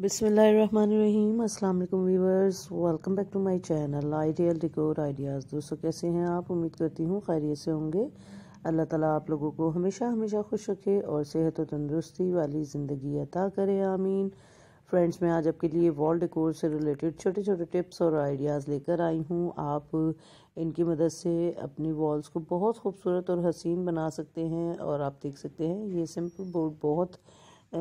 बिसमीम अल्लाम viewers welcome back to my channel ideal decor ideas दोस्तों कैसे हैं आप उम्मीद करती हूँ खैरियत से होंगे अल्लाह ताला आप लोगों को हमेशा हमेशा खुश रखे और सेहत और तंदुरुस्ती वाली ज़िंदगी अता करे आमीन फ्रेंड्स मैं आज आपके लिए वॉल डेकोर से रिलेटेड छोटे छोटे टिप्स और आइडियाज़ लेकर आई हूँ आप इनकी मदद से अपनी वॉल्स को बहुत खूबसूरत और हसीन बना सकते हैं और आप देख सकते हैं ये सिंपल बोर्ड बहुत आ,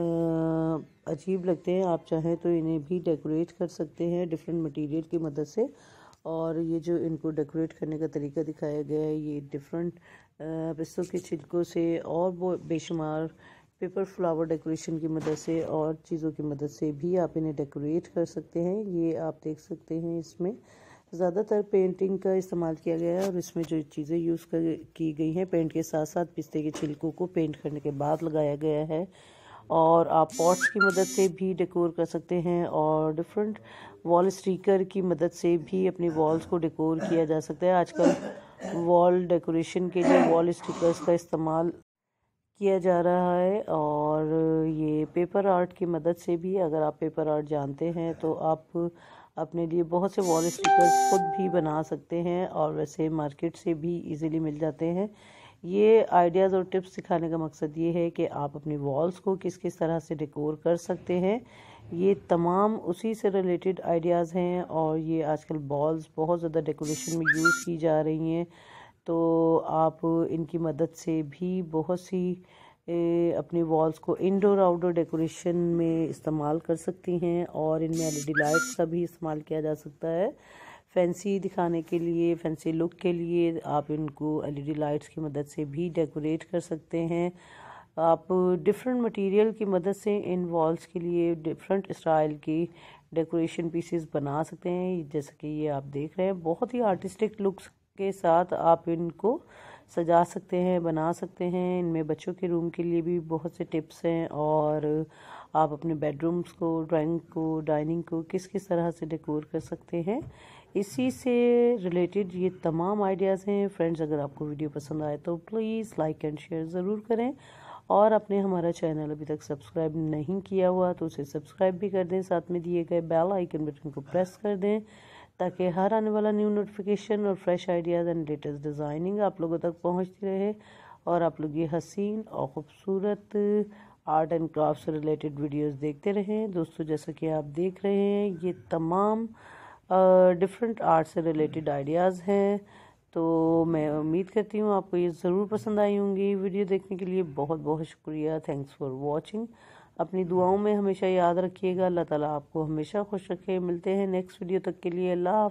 अजीब लगते हैं आप चाहें तो इन्हें भी डेकोरेट कर सकते हैं डिफरेंट मटेरियल की मदद से और ये जो इनको डेकोरेट करने का तरीका दिखाया गया है ये डिफरेंट पिस्तों के छिलकों से और वो बेशुमार पेपर फ्लावर डेकोरेशन की मदद से और चीज़ों की मदद से भी आप इन्हें डेकोरेट कर सकते हैं ये आप देख सकते हैं इसमें ज़्यादातर पेंटिंग का इस्तेमाल किया गया है और इसमें जो चीज़ें यूज़ की गई हैं पेंट के साथ साथ पिस्ते के छिलकों को पेंट करने के बाद लगाया गया है और आप पॉट्स की मदद से भी डेकोर कर सकते हैं और डिफरेंट वॉल स्टिकर की मदद से भी अपनी वॉल्स को डेकोर किया जा सकता है आजकल वॉल डेकोरेशन के लिए वॉल स्टिकर्स का इस्तेमाल किया जा रहा है और ये पेपर आर्ट की मदद से भी अगर आप पेपर आर्ट जानते हैं तो आप अपने लिए बहुत से वॉल स्टिकर्स खुद भी बना सकते हैं और वैसे मार्केट से भी इजीली मिल जाते हैं ये आइडियाज़ और टिप्स सिखाने का मकसद ये है कि आप अपनी वॉल्स को किस किस तरह से डेकोर कर सकते हैं ये तमाम उसी से रिलेटेड आइडियाज़ हैं और ये आजकल बॉल्स बहुत ज़्यादा डेकोरेशन में यूज़ की जा रही हैं तो आप इनकी मदद से भी बहुत सी अपनी वॉल्स को इंडोर आउटडोर डेकोरेशन में इस्तेमाल कर सकती हैं और इनमें एलईडी लाइट्स का भी इस्तेमाल किया जा सकता है फैंसी दिखाने के लिए फैंसी लुक के लिए आप इनको एलईडी लाइट्स की मदद से भी डेकोरेट कर सकते हैं आप डिफरेंट मटेरियल की मदद से इन वॉल्स के लिए डिफरेंट स्टाइल की डेकोरेशन पीसेस बना सकते हैं जैसा कि ये आप देख रहे हैं बहुत ही आर्टिस्टिक लुक्स के साथ आप इनको सजा सकते हैं बना सकते हैं इनमें बच्चों के रूम के लिए भी बहुत से टिप्स हैं और आप अपने बेडरूम्स को ड्राइंग को डाइनिंग को किस किस तरह से डेकोर कर सकते हैं इसी से रिलेटेड ये तमाम आइडियाज़ हैं फ्रेंड्स अगर आपको वीडियो पसंद आए तो प्लीज़ लाइक एंड शेयर ज़रूर करें और आपने हमारा चैनल अभी तक सब्सक्राइब नहीं किया हुआ तो उसे सब्सक्राइब भी कर दें साथ में दिए गए बेल आइकन बटन को प्रेस कर दें ताकि हर आने वाला न्यू नोटिफिकेशन और fresh ideas and latest designing आप लोगों तक पहुंचती रहे और आप लोग ये हसीन और ख़ूबसूरत आर्ट एंड क्राफ्ट से रिलेटेड वीडियोस देखते रहें दोस्तों जैसा कि आप देख रहे हैं ये तमाम डिफरेंट आर्ट से रिलेटेड आइडियाज़ हैं तो मैं उम्मीद करती हूँ आपको ये ज़रूर पसंद आई होंगी वीडियो देखने के लिए बहुत बहुत शुक्रिया थैंक्स फॉर वॉचिंग अपनी दुआओं में हमेशा याद रखिएगा अल्लाह ताला आपको हमेशा खुश रखे मिलते हैं नेक्स्ट वीडियो तक के लिए अल्लाह